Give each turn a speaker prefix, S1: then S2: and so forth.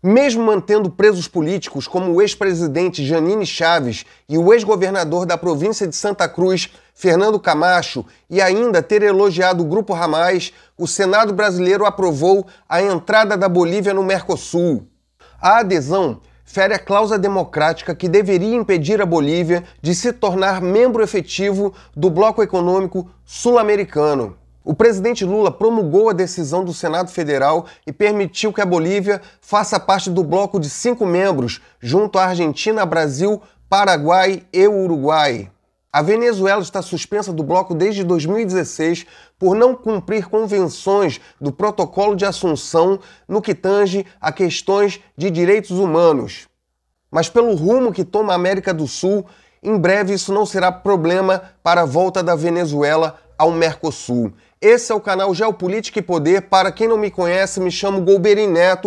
S1: Mesmo mantendo presos políticos como o ex-presidente Janine Chaves e o ex-governador da província de Santa Cruz, Fernando Camacho, e ainda ter elogiado o Grupo Ramais, o Senado brasileiro aprovou a entrada da Bolívia no Mercosul. A adesão fere a cláusula democrática que deveria impedir a Bolívia de se tornar membro efetivo do Bloco Econômico Sul-Americano. O presidente Lula promulgou a decisão do Senado Federal e permitiu que a Bolívia faça parte do bloco de cinco membros, junto à Argentina, Brasil, Paraguai e Uruguai. A Venezuela está suspensa do bloco desde 2016 por não cumprir convenções do Protocolo de Assunção no que tange a questões de direitos humanos. Mas, pelo rumo que toma a América do Sul, em breve isso não será problema para a volta da Venezuela ao Mercosul. Esse é o canal Geopolítica e Poder. Para quem não me conhece, me chamo Golberin Neto.